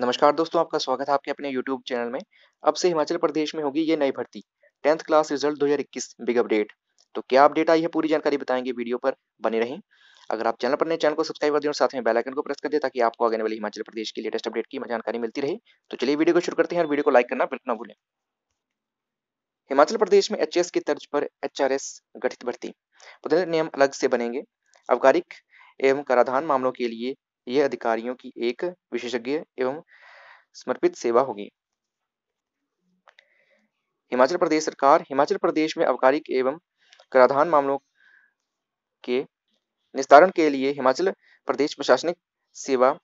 नमस्कार दोस्तों आपका स्वागत है आपके अपने YouTube चैनल में अब से हिमाचल प्रदेश में होगी ये नई भर्ती tenth class result 2021 big update तो क्या अपडेट आई है पूरी जानकारी बताएंगे वीडियो पर बने रहें अगर आप चैनल पर नए चैनल को सब्सक्राइब कर दें और साथ में बेलाइकन को प्रेस कर दें ताकि आपको आगे वाले हिमाचल प्रदेश की लेटेस्ट अपडेट की जानकारी मिलती रहे तो चलिए वीडियो को शुरू करते हैं और वीडियो को लाइक करना बिल्कुल ना भूलें हिमाचल प्रदेश में एच की तर्ज पर एच गठित भर्ती नियम अलग से बनेंगे अवकारिक एवं कराधान मामलों के लिए यह अधिकारियों की एक विशेषज्ञ एवं समर्पित सेवा होगी हिमाचल प्रदेश सरकार हिमाचल प्रदेश में अवकारिक एवं कराधान मामलों के निस्तारण के लिए हिमाचल प्रदेश प्रशासनिक सेवा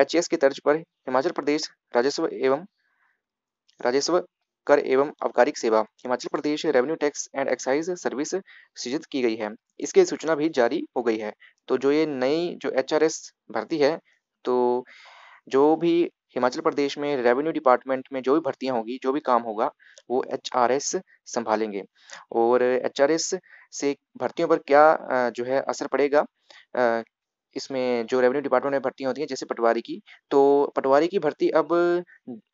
एच की तर्ज पर हिमाचल प्रदेश राजस्व एवं राजस्व कर एवं आबकारी सेवा Himachal Pradesh revenue tax and excise service सृजित की गई है इसकी सूचना भी जारी हो गई है तो जो ये नई जो एच भर्ती है तो जो भी हिमाचल प्रदेश में रेवेन्यू डिपार्टमेंट में जो भी भर्तियां होगी जो भी काम होगा वो एच संभालेंगे और एच से भर्तियों पर क्या जो है असर पड़ेगा इसमें जो रेवेन्यू डिपार्टमेंट में भर्तियाँ होती हैं जैसे पटवारी की तो पटवारी की भर्ती अब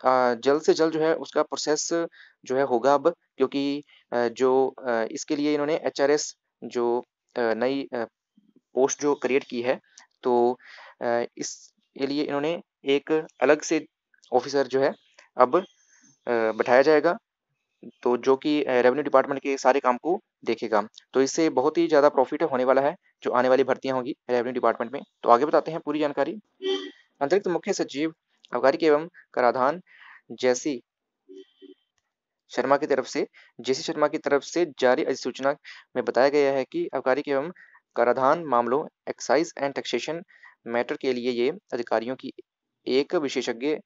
जल्द से जल्द जो है उसका प्रोसेस जो है होगा अब क्योंकि जो इसके लिए इन्होंने एच जो नई पोस्ट जो क्रिएट की है तो इस के लिए इन्होंने एक अलग से ऑफिसर जो है अब बैठाया जाएगा तो जो कि रेवेन्यू डिपार्टमेंट के सारे काम को देखेगा तो इससे बहुत ही ज़्यादा प्रॉफिट होने वाला है जो आने वाली भर्तियां होंगी रेवेन्यू डिपार्टमेंट में तो आगे बताते हैं पूरी जानकारी अतिरिक्त मुख्य सचिव अबकारी एवं कराधान जैसी शर्मा की तरफ से जेसी शर्मा की तरफ से जारी अधिसूचना में बताया गया है कि अबकारी एवं कराधान मामलों एक्साइज एंड टैक्सेशन मैटर के लिए ये अधिकारियों की एक विशेषज्ञ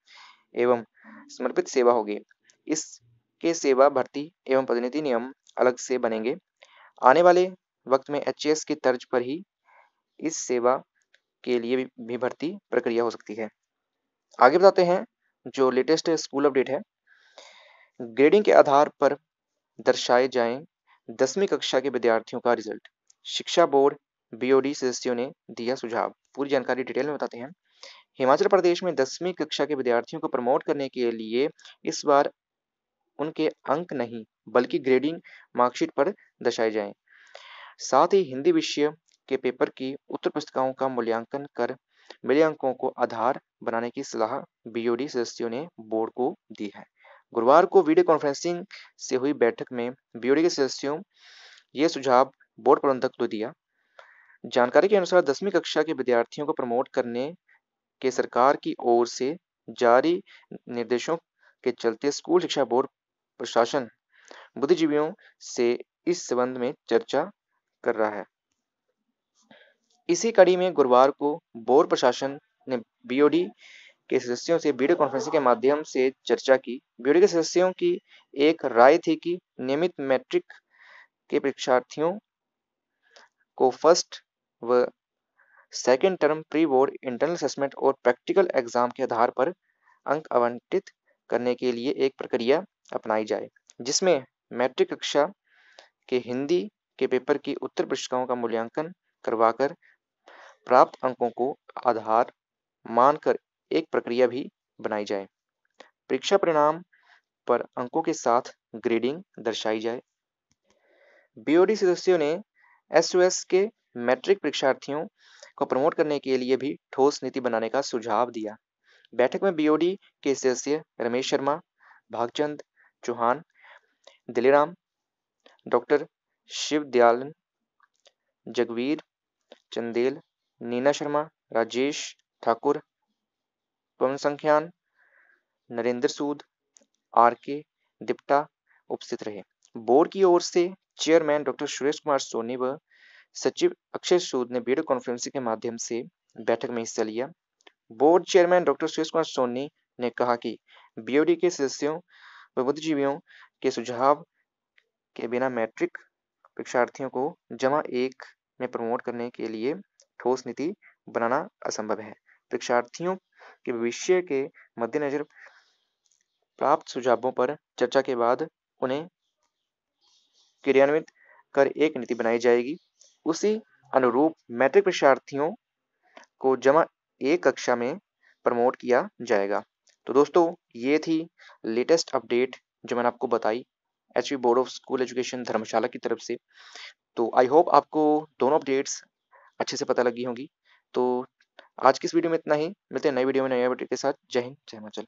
एवं समर्पित सेवा होगी इस के सेवा भर्ती एवं प्रतिनिधि नियम अलग से बनेंगे आने वाले वक्त में एच की तर्ज पर ही इस सेवा के लिए भी भर्ती प्रक्रिया हो सकती है आगे बताते हैं जो लेटेस्ट स्कूल अपडेट है ग्रेडिंग के आधार पर दर्शाए जाए दसवीं कक्षा के विद्यार्थियों का रिजल्ट शिक्षा बोर्ड बीओडी सदस्यों ने दिया सुझाव पूरी जानकारी डिटेल में बताते हैं हिमाचल प्रदेश में दसवीं कक्षा के विद्यार्थियों को प्रमोट करने के लिए इस बार उनके अंक नहीं बल्कि ग्रेडिंग मार्कशीट पर दर्शाए जाएं। साथ ही हिंदी विषय के पेपर की उत्तर पुस्तिकाओं का मूल्यांकन कर मिले अंकों को आधार बनाने की सलाह बीओडी सदस्यों ने बोर्ड को दी है गुरुवार को वीडियो कॉन्फ्रेंसिंग से हुई बैठक में बीओडी के सदस्यों ये सुझाव बोर्ड प्रबंधक को दिया जानकारी के अनुसार दसवीं कक्षा के विद्यार्थियों को प्रमोट करने के सरकार की ओर से जारी निर्देशों के चलते स्कूल शिक्षा बोर्ड प्रशासन बुद्धिजीवियों से इस संबंध में चर्चा कर रहा है इसी कड़ी में गुरुवार को बोर प्रशासन ने बीओडी के सदस्यों से वीडियो कॉन्फ्रेंसिंग के माध्यम से चर्चा की बीओडी के सदस्यों की एक राय थी कि नियमित मैट्रिक के परीक्षार्थियों को फर्स्ट व second term pre board internal assessment और प्रैक्टिकल एग्जाम के आधार पर अंक आवंटित करने के लिए एक प्रक्रिया अपनाई जाए जिसमें मैट्रिक कक्षा के हिंदी के पेपर की उत्तर पुस्तिकाओं का मूल्यांकन करवाकर प्राप्त अंकों को आधार मानकर एक प्रक्रिया भी बनाई जाए परीक्षा परिणाम पर अंकों के साथ ग्रेडिंग दर्शाई जाए बीओडी सदस्यों ने एस के मैट्रिक परीक्षार्थियों को प्रमोट करने के लिए भी ठोस नीति बनाने का सुझाव दिया बैठक में बीओडी के सदस्य Ramesh Sharma Bhagchand Chauhan Diliram doctor Shiv Dayalan Jagveer Chandel Neena Sharma Rajesh Thakur Pawan Sankhyan Narendra Sood R K Dipta उपस्थित रहे बोर्ड की ओर से चेयरमैन डॉक्टर सुरेश कुमार सोनी व सचिव अक्षय सूद ने वीडियो कॉन्फ्रेंसिंग के माध्यम से बैठक में हिस्सा लिया board chairman doctor Suresh Kumar Soni ने कहा कि बीओडी के सदस्यों बुद्धिजीवियों के सुझाव के बिना मैट्रिक परीक्षार्थियों को जमा एक में प्रमोट करने के लिए ठोस नीति बनाना असंभव है परीक्षार्थियों के भविष्य के मद्देनजर प्राप्त सुझावों पर चर्चा के बाद उन्हें क्रियान्वित कर एक नीति बनाई जाएगी उसी अनुरूप मैट्रिक परीक्षार्थियों को जमा एक कक्षा में प्रमोट किया जाएगा तो दोस्तों ये थी लेटेस्ट अपडेट जो मैंने आपको बताई H board of school education Dharamshala की तरफ से तो आई होप आपको दोनों अपडेट्स अच्छे से पता लगी होंगी तो आज की इस वीडियो में इतना ही मिलते हैं नई वीडियो में नए अपडेट के साथ जय हिंद जय हिमाचल